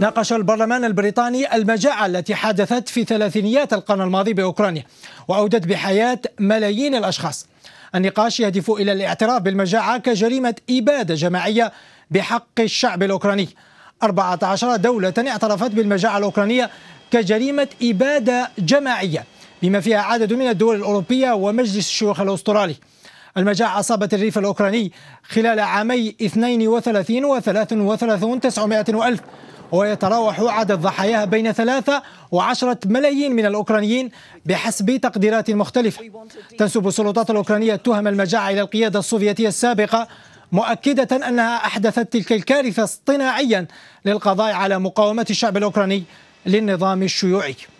ناقش البرلمان البريطاني المجاعة التي حدثت في ثلاثينيات القرن الماضي بأوكرانيا وأودت بحياة ملايين الأشخاص النقاش يهدف إلى الاعتراف بالمجاعة كجريمة إبادة جماعية بحق الشعب الأوكراني 14 دولة اعترفت بالمجاعة الأوكرانية كجريمة إبادة جماعية بما فيها عدد من الدول الأوروبية ومجلس الشيوخ الأسترالي المجاعة أصابت الريف الأوكراني خلال عامي 32 و 33 900 وألف ويتراوح عدد ضحاياها بين ثلاثة وعشرة ملايين من الأوكرانيين بحسب تقديرات مختلفة تنسب السلطات الأوكرانية تهم المجاعة إلى القيادة السوفيتية السابقة مؤكدة أنها أحدثت تلك الكارثة اصطناعيا للقضاء على مقاومة الشعب الأوكراني للنظام الشيوعي